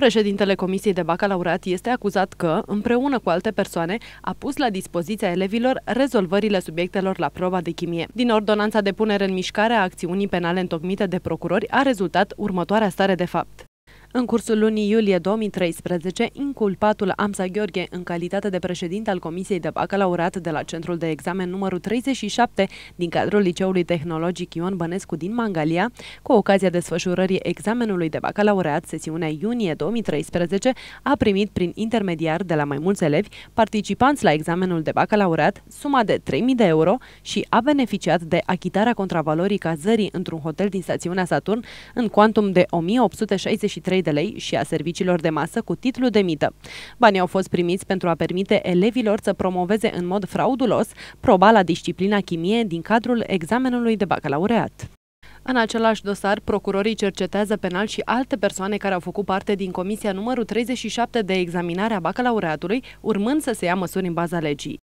Președintele Comisiei de Bacalaureat este acuzat că, împreună cu alte persoane, a pus la dispoziția elevilor rezolvările subiectelor la proba de chimie. Din ordonanța de punere în mișcare a acțiunii penale întocmite de procurori a rezultat următoarea stare de fapt. În cursul lunii iulie 2013, inculpatul Amsa Gheorghe, în calitate de președinte al Comisiei de Bacalaureat de la Centrul de Examen numărul 37 din cadrul Liceului Tehnologic Ion Bănescu din Mangalia, cu ocazia desfășurării examenului de bacalaureat sesiunea iunie 2013, a primit prin intermediar de la mai mulți elevi participanți la examenul de bacalaureat suma de 3.000 de euro și a beneficiat de achitarea contravalorii cazării într-un hotel din stațiunea Saturn în quantum de 1863 3 de lei și a serviciilor de masă cu titlu de mită. Banii au fost primiți pentru a permite elevilor să promoveze în mod fraudulos proba la disciplina chimie din cadrul examenului de bacalaureat. În același dosar, procurorii cercetează penal și alte persoane care au făcut parte din comisia numărul 37 de examinare a bacalaureatului, urmând să se ia măsuri în baza legii.